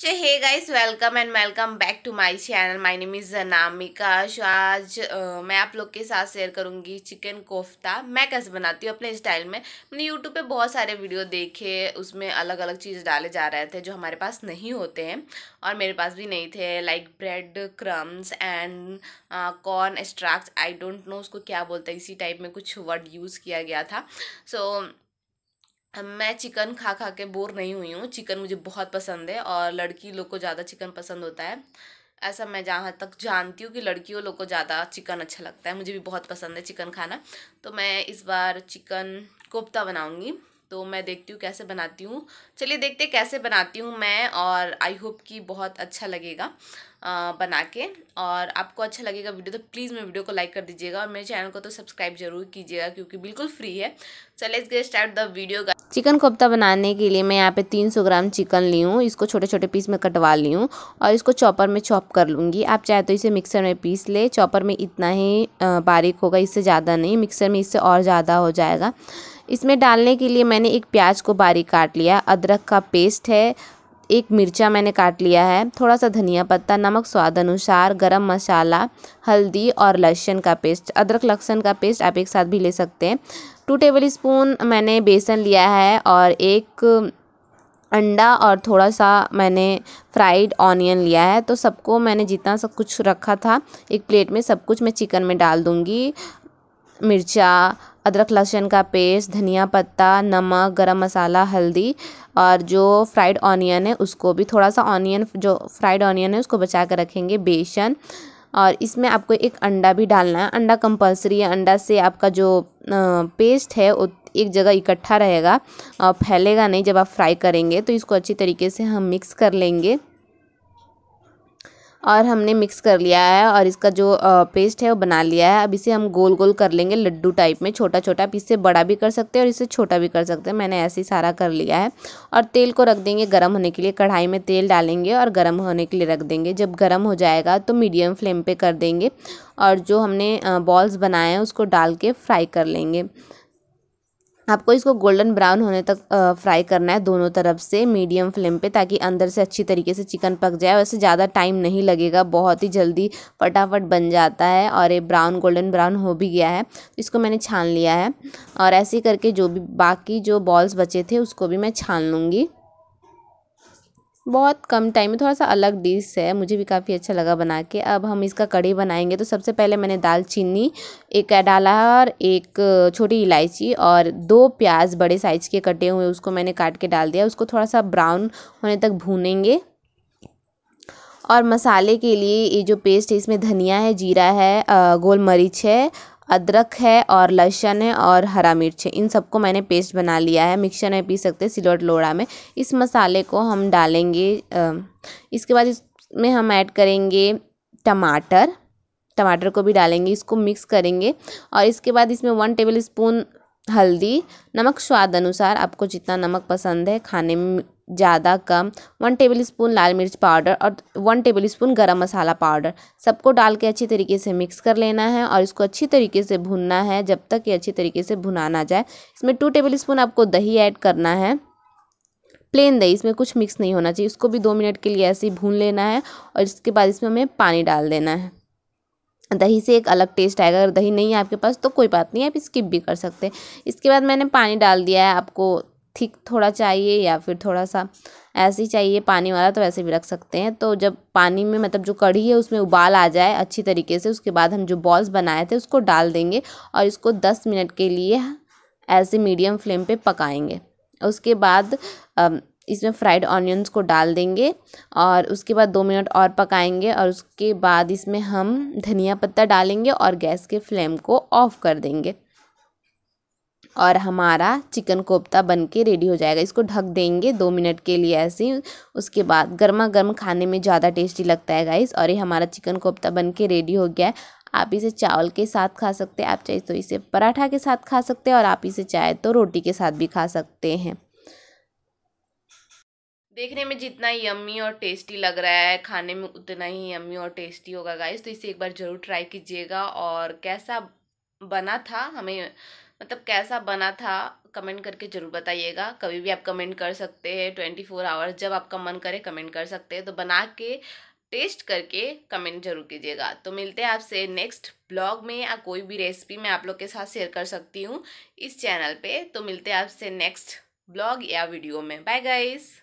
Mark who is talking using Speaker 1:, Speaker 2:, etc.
Speaker 1: so hey guys welcome and welcome back to my channel my name is Anamika so आज मैं आप लोग के साथ शेयर करूंगी चिकन कोफ्ता मैं कैसे बनाती हूँ अपने स्टाइल में मैंने यूट्यूब पे बहुत सारे वीडियो देखे उसमें अलग अलग चीज़ डाले जा रहे थे जो हमारे पास नहीं होते हैं और मेरे पास भी नहीं थे like bread crumbs and corn extract I don't know उसको क्या बोलते हैं इसी टाइप में कुछ वर्ड यूज़ किया गया था सो so, मैं चिकन खा खा के बोर नहीं हुई हूँ चिकन मुझे बहुत पसंद है और लड़की लोग को ज़्यादा चिकन पसंद होता है ऐसा मैं जहाँ तक जानती हूँ कि लड़कियों लोग को ज़्यादा चिकन अच्छा लगता है मुझे भी बहुत पसंद है चिकन खाना तो मैं इस बार चिकन कोफ्ता बनाऊँगी तो मैं देखती हूँ कैसे बनाती हूँ चलिए देखते कैसे बनाती हूँ मैं और आई होप कि बहुत अच्छा लगेगा बना के और आपको अच्छा लगेगा वीडियो तो प्लीज़ मेरे वीडियो को लाइक कर दीजिएगा और मेरे चैनल को तो सब्सक्राइब जरूर कीजिएगा क्योंकि बिल्कुल फ्री है so let's get start the video का चिकन कोफ्ता बनाने के लिए मैं यहाँ पे 300 ग्राम चिकन ली हूँ इसको छोटे छोटे पीस में कटवा ली हूँ और इसको चॉपर में चॉप कर लूँगी आप चाहे तो इसे मिक्सर में पीस ले चॉपर में इतना ही बारीक होगा इससे ज़्यादा नहीं मिक्सर में इससे और ज़्यादा हो जाएगा इसमें डालने के लिए मैंने एक प्याज को बारीक काट लिया अदरक का पेस्ट है एक मिर्चा मैंने काट लिया है थोड़ा सा धनिया पत्ता नमक स्वाद अनुसार गरम मसाला हल्दी और लहसुन का पेस्ट अदरक लहसुन का पेस्ट आप एक साथ भी ले सकते हैं टू टेबल स्पून मैंने बेसन लिया है और एक अंडा और थोड़ा सा मैंने फ्राइड ऑनियन लिया है तो सबको मैंने जितना सब कुछ रखा था एक प्लेट में सब कुछ मैं चिकन में डाल दूँगी मिर्चा अदरक लहसुन का पेस्ट धनिया पत्ता नमक गरम मसाला हल्दी और जो फ्राइड ऑनियन है उसको भी थोड़ा सा ऑनियन जो फ्राइड ऑनियन है उसको बचा कर रखेंगे बेसन और इसमें आपको एक अंडा भी डालना है अंडा कंपलसरी है अंडा से आपका जो पेस्ट है वो एक जगह इकट्ठा रहेगा फैलेगा नहीं जब आप फ्राई करेंगे तो इसको अच्छी तरीके से हम मिक्स कर लेंगे और हमने मिक्स कर लिया है और इसका जो पेस्ट है वो बना लिया है अब इसे हम गोल गोल कर लेंगे लड्डू टाइप में छोटा छोटा आप इससे बड़ा भी कर सकते हैं और इससे छोटा भी कर सकते हैं मैंने ऐसे ही सारा कर लिया है और तेल को रख देंगे गर्म होने के लिए कढ़ाई में तेल डालेंगे और गर्म होने के लिए रख देंगे जब गर्म हो जाएगा तो मीडियम फ्लेम पर कर देंगे और जो हमने बॉल्स बनाए हैं उसको डाल के फ्राई कर लेंगे आपको इसको गोल्डन ब्राउन होने तक फ्राई करना है दोनों तरफ से मीडियम फ्लेम पे ताकि अंदर से अच्छी तरीके से चिकन पक जाए वैसे ज़्यादा टाइम नहीं लगेगा बहुत ही जल्दी फटाफट बन जाता है और ये ब्राउन गोल्डन ब्राउन हो भी गया है तो इसको मैंने छान लिया है और ऐसे करके जो भी बाकी जो बॉल्स बचे थे उसको भी मैं छान लूँगी बहुत कम टाइम में थोड़ा सा अलग डिश है मुझे भी काफ़ी अच्छा लगा बना के अब हम इसका कड़ी बनाएंगे तो सबसे पहले मैंने दालचीनी एक डाला और एक छोटी इलायची और दो प्याज बड़े साइज के कटे हुए उसको मैंने काट के डाल दिया उसको थोड़ा सा ब्राउन होने तक भूनेंगे और मसाले के लिए ये जो पेस्ट है इसमें धनिया है जीरा है गोल मरीच है अदरक है और लहसुन है और हरा मिर्च है इन सबको मैंने पेस्ट बना लिया है मिक्सर में पी सकते सिलौट लोड़ा में इस मसाले को हम डालेंगे इसके बाद इसमें हम ऐड करेंगे टमाटर टमाटर को भी डालेंगे इसको मिक्स करेंगे और इसके बाद इसमें वन टेबल स्पून हल्दी नमक स्वाद अनुसार आपको जितना नमक पसंद है खाने में ज़्यादा कम वन टेबल स्पून लाल मिर्च पाउडर और वन टेबल स्पून गर्म मसाला पाउडर सबको डाल के अच्छी तरीके से मिक्स कर लेना है और इसको अच्छी तरीके से भुनना है जब तक ये अच्छी तरीके से भुना ना जाए इसमें टू टेबल स्पून आपको दही ऐड करना है प्लेन दही इसमें कुछ मिक्स नहीं होना चाहिए इसको भी दो मिनट के लिए ऐसे ही भून लेना है और इसके बाद इसमें हमें पानी डाल देना है दही से एक अलग टेस्ट आएगा अगर दही नहीं है आपके पास तो कोई बात नहीं आप स्किप भी कर सकते हैं इसके बाद मैंने पानी डाल दिया है आपको थिक थोड़ा चाहिए या फिर थोड़ा सा ऐसे ही चाहिए पानी वाला तो वैसे भी रख सकते हैं तो जब पानी में मतलब जो कढ़ी है उसमें उबाल आ जाए अच्छी तरीके से उसके बाद हम जो बॉल्स बनाए थे उसको डाल देंगे और इसको दस मिनट के लिए ऐसे मीडियम फ्लेम पर पकाएँगे उसके बाद इसमें फ्राइड ऑनियंस को डाल देंगे और उसके बाद दो मिनट और पकाएंगे और उसके बाद इसमें हम धनिया पत्ता डालेंगे और गैस के फ्लेम को ऑफ कर देंगे और हमारा चिकन कोफ्ता बन के रेडी हो जाएगा इसको ढक देंगे दो मिनट के लिए ऐसे ही उसके बाद गर्मा गर्म खाने में ज़्यादा टेस्टी लगता है गाइस और ये हमारा चिकन कोफ्ता बन के रेडी हो गया है आप इसे चावल के साथ खा सकते हैं आप चाहे तो इसे पराठा के साथ खा सकते हैं और आप इसे चाहे तो रोटी के साथ भी खा सकते हैं देखने में जितना ही यम्मी और टेस्टी लग रहा है खाने में उतना ही यम्मी और टेस्टी होगा गाइस तो इसे एक बार ज़रूर ट्राई कीजिएगा और कैसा बना था हमें मतलब कैसा बना था कमेंट करके ज़रूर बताइएगा कभी भी आप कमेंट कर सकते हैं ट्वेंटी फोर आवर्स जब आपका मन करे कमेंट कर सकते हैं तो बना के टेस्ट करके कमेंट जरूर कीजिएगा तो मिलते हैं आपसे नेक्स्ट ब्लॉग में या कोई भी रेसिपी मैं आप लोग के साथ शेयर कर सकती हूँ इस चैनल पे तो मिलते हैं आपसे नेक्स्ट ब्लॉग या वीडियो में बाय गाइज